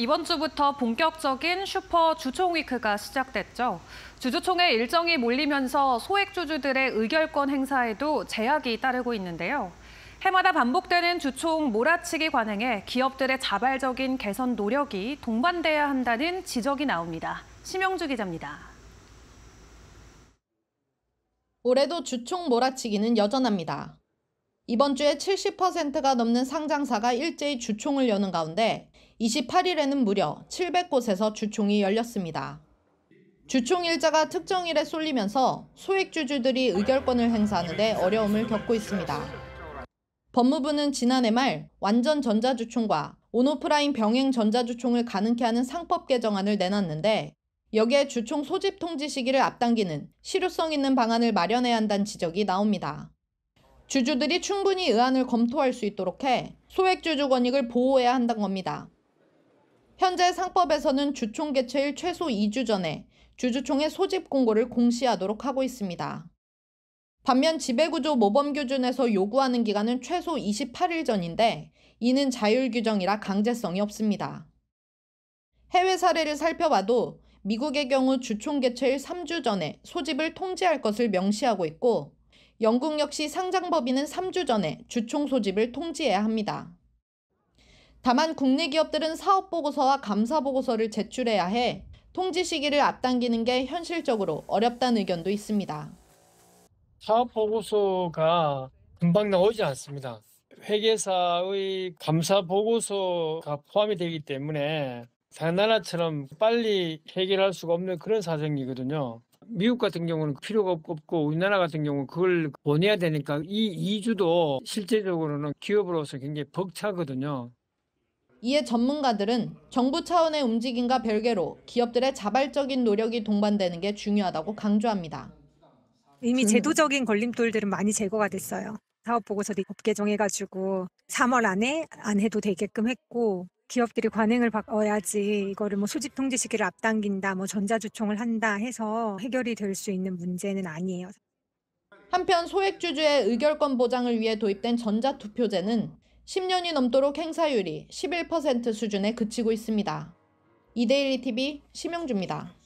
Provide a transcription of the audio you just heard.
이번 주부터 본격적인 슈퍼 주총 위크가 시작됐죠. 주주총회 일정이 몰리면서 소액 주주들의 의결권 행사에도 제약이 따르고 있는데요. 해마다 반복되는 주총 몰아치기 관행에 기업들의 자발적인 개선 노력이 동반돼야 한다는 지적이 나옵니다. 심영주 기자입니다. 올해도 주총 몰아치기는 여전합니다. 이번 주에 70%가 넘는 상장사가 일제히 주총을 여는 가운데 28일에는 무려 700곳에서 주총이 열렸습니다. 주총 일자가 특정일에 쏠리면서 소액주주들이 의결권을 행사하는데 어려움을 겪고 있습니다. 법무부는 지난해 말 완전 전자주총과 온오프라인 병행 전자주총을 가능케 하는 상법 개정안을 내놨는데 여기에 주총 소집 통지 시기를 앞당기는 실효성 있는 방안을 마련해야 한다는 지적이 나옵니다. 주주들이 충분히 의안을 검토할 수 있도록 해 소액주주 권익을 보호해야 한다는 겁니다. 현재 상법에서는 주총 개최일 최소 2주 전에 주주총회 소집 공고를 공시하도록 하고 있습니다. 반면 지배구조 모범규준에서 요구하는 기간은 최소 28일 전인데 이는 자율규정이라 강제성이 없습니다. 해외 사례를 살펴봐도 미국의 경우 주총 개최일 3주 전에 소집을 통지할 것을 명시하고 있고 영국 역시 상장법인은 3주 전에 주총 소집을 통지해야 합니다. 다만 국내 기업들은 사업 보고서와 감사 보고서를 제출해야 해 통지 시기를 앞당기는 게 현실적으로 어렵다는 의견도 있습니다. 사업 보고서가 금방 나오지 않습니다. 회계사의 감사 보고서가 포함이 되기 때문에 다 나라처럼 빨리 해결할 수가 없는 그런 사정이거든요. 미국 같은 경우는 필요가 없고 우리나라 같은 경우는 그걸 보내야 되니까 이 2주도 실제적으로는 기업으로서 굉장히 벅차거든요. 이에 전문가들은 정부 차원의 움직임과 별개로 기업들의 자발적인 노력이 동반되는 게 중요하다고 강조합니다. 이미 제도적인 걸림돌들은 많이 제거가 됐어요. 사업 보고서도 업계 정해가지고 3월 안에 안 해도 되게끔 했고 기업들이 관행을 바꿔야지 이거를 뭐 소집 통지 시기를 앞당긴다, 뭐 전자주총을 한다 해서 해결이 될 수 있는 문제는 아니에요. 한편 소액주주의 의결권 보장을 위해 도입된 전자투표제는 10년이 넘도록 행사율이 11% 수준에 그치고 있습니다. 이데일리TV 심영주입니다.